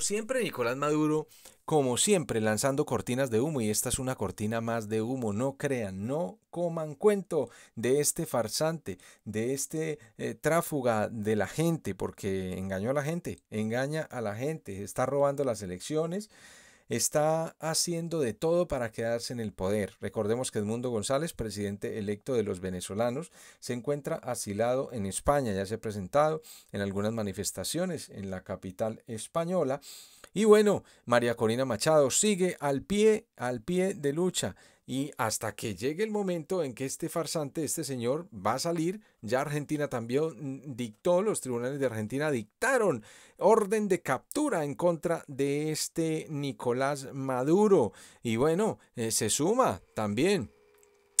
siempre, Nicolás Maduro, como siempre, lanzando cortinas de humo, y esta es una cortina más de humo, no crean, no coman cuento de este farsante, de este eh, tráfuga de la gente, porque engañó a la gente, engaña a la gente, está robando las elecciones está haciendo de todo para quedarse en el poder. Recordemos que Edmundo González, presidente electo de los venezolanos, se encuentra asilado en España, ya se ha presentado en algunas manifestaciones en la capital española. Y bueno, María Corina Machado sigue al pie, al pie de lucha y hasta que llegue el momento en que este farsante, este señor, va a salir, ya Argentina también dictó, los tribunales de Argentina dictaron orden de captura en contra de este Nicolás Maduro. Y bueno, eh, se suma también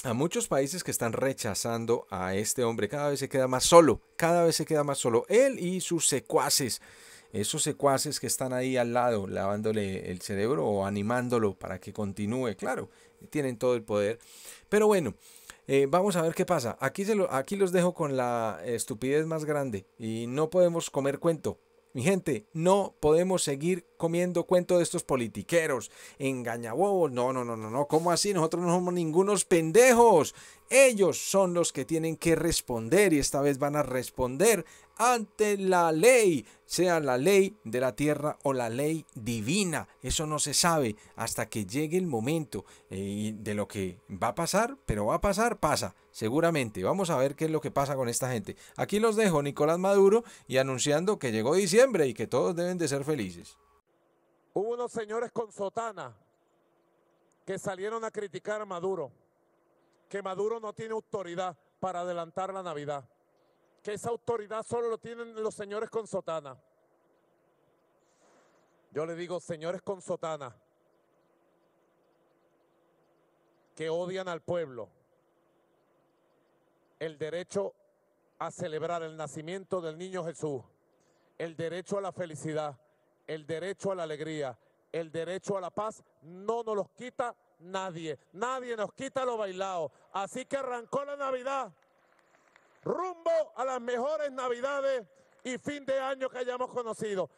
a muchos países que están rechazando a este hombre. Cada vez se queda más solo, cada vez se queda más solo él y sus secuaces esos secuaces que están ahí al lado lavándole el cerebro o animándolo para que continúe, claro, tienen todo el poder. Pero bueno, eh, vamos a ver qué pasa. Aquí, aquí los dejo con la estupidez más grande y no podemos comer cuento. Mi gente, no podemos seguir comiendo cuento de estos politiqueros, engañabobos. No, no, no, no, no. ¿Cómo así? Nosotros no somos ningunos pendejos ellos son los que tienen que responder y esta vez van a responder ante la ley, sea la ley de la tierra o la ley divina. Eso no se sabe hasta que llegue el momento eh, de lo que va a pasar, pero va a pasar, pasa, seguramente. Vamos a ver qué es lo que pasa con esta gente. Aquí los dejo Nicolás Maduro y anunciando que llegó diciembre y que todos deben de ser felices. Hubo unos señores con sotana que salieron a criticar a Maduro que Maduro no tiene autoridad para adelantar la Navidad, que esa autoridad solo lo tienen los señores con sotana. Yo le digo, señores con sotana, que odian al pueblo, el derecho a celebrar el nacimiento del niño Jesús, el derecho a la felicidad, el derecho a la alegría, el derecho a la paz, no nos los quita nadie. Nadie nos quita lo bailado. Así que arrancó la Navidad. Rumbo a las mejores Navidades y fin de año que hayamos conocido.